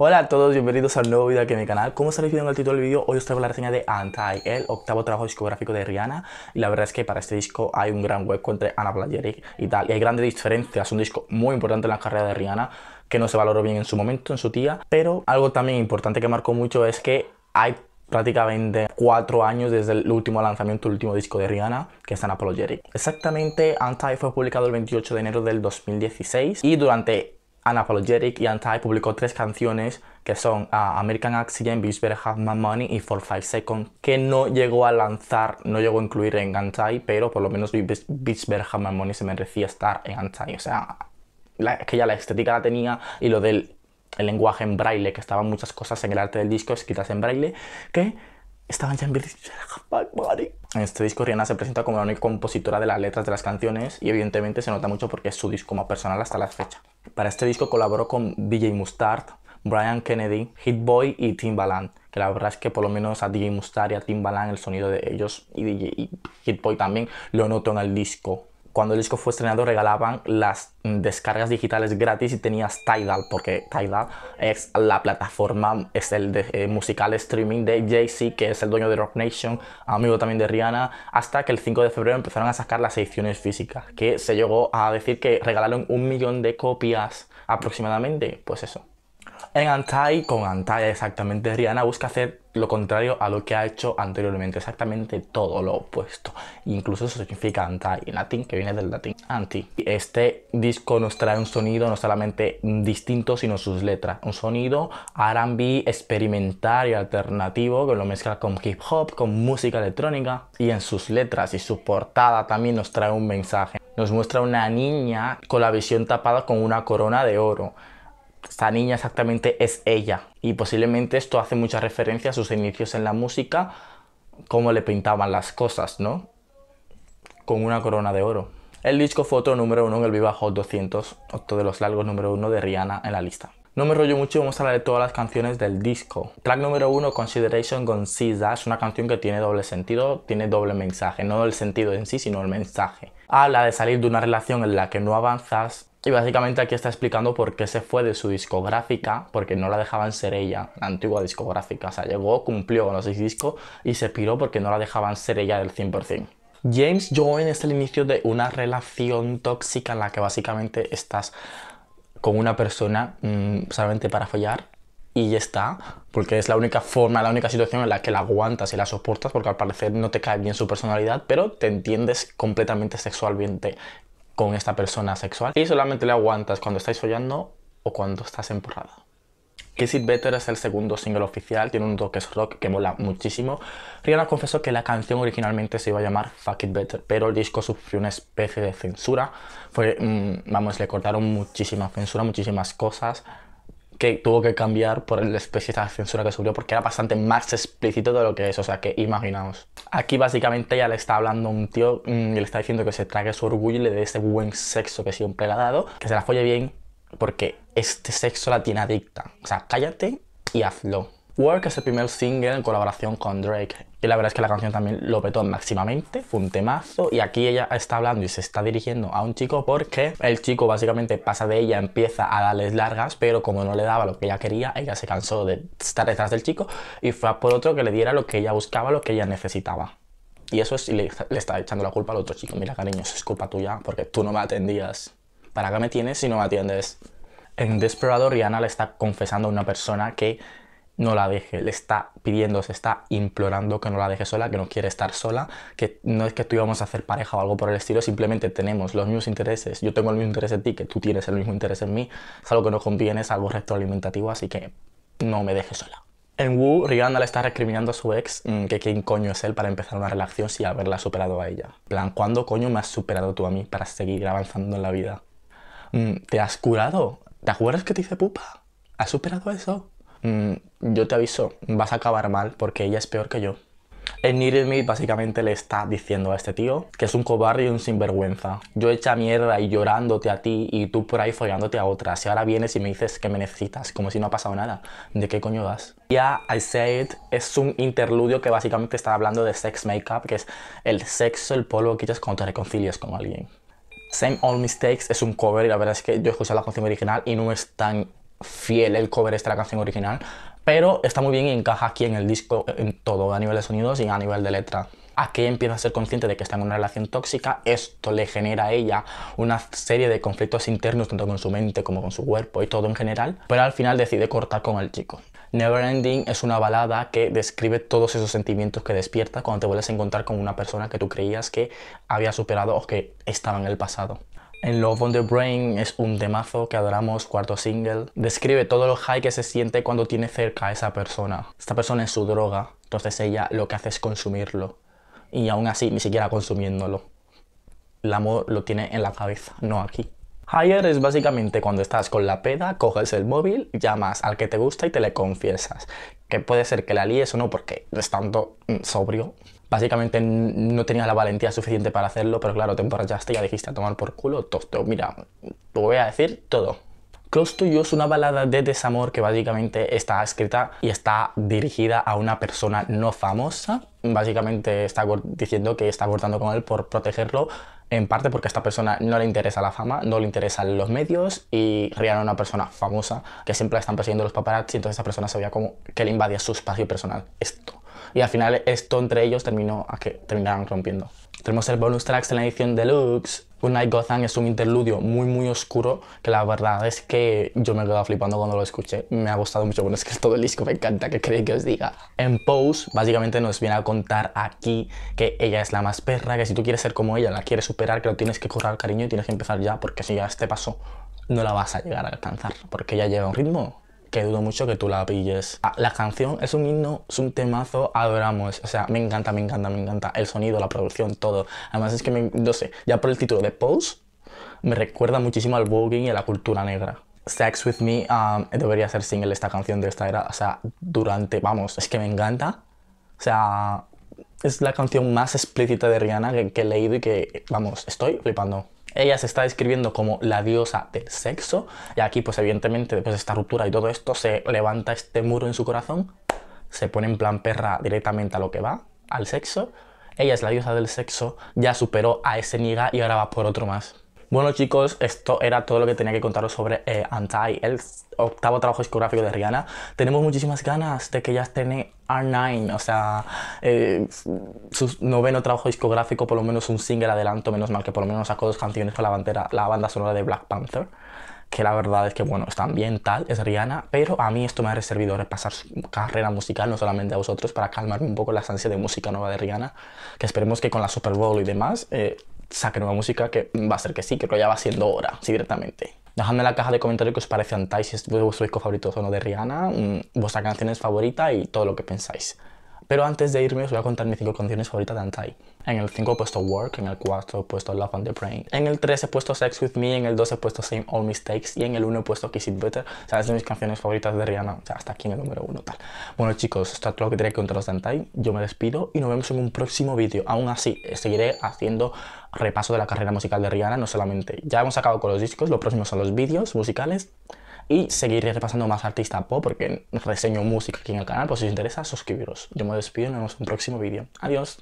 Hola a todos, bienvenidos al nuevo video aquí en mi canal. Como estaréis viendo el título del vídeo, hoy os traigo la reseña de Anti, el octavo trabajo discográfico de Rihanna. Y la verdad es que para este disco hay un gran hueco entre Ana Playeric y tal. Y hay grandes diferencias, un disco muy importante en la carrera de Rihanna que no se valoró bien en su momento, en su tía. Pero algo también importante que marcó mucho es que hay prácticamente cuatro años desde el último lanzamiento, el último disco de Rihanna, que es Anapologetic. Exactamente, Anti fue publicado el 28 de enero del 2016 y durante Unapologetic y Anti publicó tres canciones que son ah, American Accident, Beats Better Have My Money y For Five Seconds, que no llegó a lanzar, no llegó a incluir en Anti, pero por lo menos Beats Better Have My Money se merecía estar en Anti. O sea, la, que ya la estética la tenía y lo del lenguaje en braille, que estaban muchas cosas en el arte del disco escritas en braille, que estaban ya en Beats Better Have My Money. En este disco Rihanna se presenta como la única compositora de las letras de las canciones y evidentemente se nota mucho porque es su disco más personal hasta la fecha. Para este disco colaboró con DJ Mustard, Brian Kennedy, Hit Boy y Timbaland. Que la verdad es que por lo menos a DJ Mustard y a Timbaland el sonido de ellos y, DJ, Hit Boy también lo noto en el disco cuando el disco fue estrenado regalaban las mm, descargas digitales gratis y tenías Tidal, porque Tidal es la plataforma es el eh, musical streaming de Jay-Z, que es el dueño de Rock Nation, amigo también de Rihanna, hasta que el 5 de febrero empezaron a sacar las ediciones físicas, que se llegó a decir que regalaron un millón de copias aproximadamente, pues eso. En Antai, con Antai exactamente, Rihanna busca hacer lo contrario a lo que ha hecho anteriormente, exactamente todo lo opuesto. Incluso eso significa anti, en latín, que viene del latín anti. Este disco nos trae un sonido no solamente distinto, sino sus letras. Un sonido RB experimental y alternativo que lo mezcla con hip hop, con música electrónica y en sus letras y su portada también nos trae un mensaje. Nos muestra una niña con la visión tapada con una corona de oro esta niña exactamente es ella. Y posiblemente esto hace mucha referencia a sus inicios en la música, cómo le pintaban las cosas, ¿no? Con una corona de oro. El disco fue otro número uno en el Viva Hot 200, otro de los largos número uno de Rihanna en la lista. No me rollo mucho y vamos a hablar de todas las canciones del disco. Track número uno Consideration Siza, es una canción que tiene doble sentido, tiene doble mensaje, no el sentido en sí, sino el mensaje. Habla de salir de una relación en la que no avanzas, y básicamente aquí está explicando por qué se fue de su discográfica, porque no la dejaban ser ella, la antigua discográfica. O sea, llegó, cumplió con los seis discos y se piró porque no la dejaban ser ella del 100%. James Join es el inicio de una relación tóxica en la que básicamente estás con una persona mm, solamente para fallar y ya está, porque es la única forma, la única situación en la que la aguantas y la soportas, porque al parecer no te cae bien su personalidad, pero te entiendes completamente sexualmente con esta persona sexual y solamente le aguantas cuando estáis follando o cuando estás empurrada. Kiss It Better es el segundo single oficial, tiene un toque rock que mola muchísimo. Rihanna confesó que la canción originalmente se iba a llamar Fuck It Better, pero el disco sufrió una especie de censura. Fue, mm, vamos, le cortaron muchísima censura, muchísimas cosas que tuvo que cambiar por la especie de censura que subió porque era bastante más explícito de lo que es, o sea que imaginamos. Aquí básicamente ya le está hablando a un tío mm, y le está diciendo que se trague su orgullo y le dé ese buen sexo que siempre le ha dado, que se la folle bien porque este sexo la tiene adicta. O sea, cállate y hazlo. Work es el primer single en colaboración con Drake y la verdad es que la canción también lo petó máximamente, fue un temazo. Y aquí ella está hablando y se está dirigiendo a un chico porque el chico básicamente pasa de ella, empieza a darles largas, pero como no le daba lo que ella quería, ella se cansó de estar detrás del chico y fue a por otro que le diera lo que ella buscaba, lo que ella necesitaba. Y eso es, y le, está echando la culpa al otro chico. Mira, cariño, eso es culpa tuya porque tú no me atendías. ¿Para qué me tienes si no me atiendes? En Desperado, Rihanna le está confesando a una persona que no la deje, le está pidiendo, se está implorando que no la deje sola, que no quiere estar sola, que no es que tú íbamos a hacer pareja o algo por el estilo, simplemente tenemos los mismos intereses, yo tengo el mismo interés en ti, que tú tienes el mismo interés en mí, es algo que nos conviene, es algo retroalimentativo, así que no me deje sola. En Wu, Rihanna le está recriminando a su ex mm, que quién coño es él para empezar una relación sin haberla superado a ella. plan, ¿cuándo coño me has superado tú a mí para seguir avanzando en la vida? Mm, ¿Te has curado? ¿Te acuerdas que te hice pupa? ¿Has superado eso? Mm, yo te aviso, vas a acabar mal porque ella es peor que yo. El Needed Me básicamente le está diciendo a este tío que es un cobarde y un sinvergüenza. Yo hecha mierda y llorándote a ti y tú por ahí follándote a otras. Y ahora vienes y me dices que me necesitas, como si no ha pasado nada. ¿De qué coño vas? Ya I Said es un interludio que básicamente está hablando de sex makeup, que es el sexo, el polvo que echas cuando te reconcilias con alguien. Same Old Mistakes es un cover y la verdad es que yo escuché la canción original y no es tan fiel el cover extra este canción original, pero está muy bien y encaja aquí en el disco en todo, a nivel de sonidos y a nivel de letra. Aquí empieza a ser consciente de que está en una relación tóxica, esto le genera a ella una serie de conflictos internos tanto con su mente como con su cuerpo y todo en general, pero al final decide cortar con el chico. never ending es una balada que describe todos esos sentimientos que despierta cuando te vuelves a encontrar con una persona que tú creías que había superado o que estaba en el pasado. En Love on the Brain es un temazo que adoramos, cuarto single. Describe todo lo high que se siente cuando tiene cerca a esa persona. Esta persona es su droga, entonces ella lo que hace es consumirlo. Y aún así, ni siquiera consumiéndolo. El amor lo tiene en la cabeza, no aquí. Higher es básicamente cuando estás con la peda, coges el móvil, llamas al que te gusta y te le confiesas. Que puede ser que la líes o no porque es tanto mm, sobrio. Básicamente no tenía la valentía suficiente para hacerlo, pero claro, te emborrachaste y ya dijiste a tomar por culo tosto. Mira, te voy a decir todo. Close to You es una balada de desamor que básicamente está escrita y está dirigida a una persona no famosa. Básicamente está diciendo que está cortando con él por protegerlo, en parte porque a esta persona no le interesa la fama, no le interesan los medios y Rihanna a una persona famosa que siempre la están persiguiendo los paparazzi, entonces esa persona se veía como que le invadía su espacio personal. Esto y al final esto entre ellos terminó a que terminaron rompiendo. Tenemos el bonus tracks de la edición deluxe. un Night Gotham es un interludio muy muy oscuro que la verdad es que yo me quedo flipando cuando lo escuché. Me ha gustado mucho, bueno es que todo el disco me encanta, que creéis que os diga? En Pose básicamente nos viene a contar aquí que ella es la más perra, que si tú quieres ser como ella, la quieres superar, que lo tienes que correr cariño y tienes que empezar ya porque si ya este paso no la vas a llegar a alcanzar porque ella lleva un ritmo que dudo mucho que tú la pilles. Ah, la canción es un himno, es un temazo, adoramos. O sea, me encanta, me encanta, me encanta. El sonido, la producción, todo. Además es que, no sé, ya por el título de Pose, me recuerda muchísimo al voguing y a la cultura negra. Sex With Me um, debería ser single esta canción de esta era. O sea, durante, vamos, es que me encanta. O sea, es la canción más explícita de Rihanna que, que he leído y que, vamos, estoy flipando. Ella se está describiendo como la diosa del sexo. Y aquí, pues evidentemente, después de esta ruptura y todo esto, se levanta este muro en su corazón. Se pone en plan perra directamente a lo que va, al sexo. Ella es la diosa del sexo, ya superó a ese niga y ahora va por otro más. Bueno chicos, esto era todo lo que tenía que contaros sobre eh, Anti, el octavo trabajo discográfico de Rihanna. Tenemos muchísimas ganas de que ya estén R9, o sea, eh, su noveno trabajo discográfico, por lo menos un single adelanto, menos mal que por lo menos sacó dos canciones con la, bandera, la banda sonora de Black Panther que la verdad es que, bueno, están bien, tal, es Rihanna, pero a mí esto me ha servido repasar su carrera musical, no solamente a vosotros, para calmarme un poco la ansia de música nueva de Rihanna, que esperemos que con la Super Bowl y demás eh, saque nueva música, que va a ser que sí, creo que ya va siendo hora, sí, directamente. Dejadme en la caja de comentarios que os parece Antai, vuestro disco favorito o no de Rihanna, mm, vuestra canción es favorita y todo lo que pensáis. Pero antes de irme os voy a contar mis 5 canciones favoritas de Antai. En el 5 he puesto Work, en el 4 he puesto Love on the Brain, en el 3 he puesto Sex With Me, en el 2 he puesto Same All Mistakes y en el 1 he puesto Kiss It Better. O sea, es de mis canciones favoritas de Rihanna, o sea, hasta aquí en el número 1 tal. Bueno chicos, esto es todo lo que tenía que contaros de Antai, yo me despido y nos vemos en un próximo vídeo. Aún así, seguiré haciendo repaso de la carrera musical de Rihanna, no solamente. Ya hemos acabado con los discos, lo próximo son los vídeos musicales y seguiré repasando más artistas pop porque reseño música aquí en el canal, por pues si os interesa suscribiros. Yo me despido y nos vemos en un próximo vídeo. Adiós.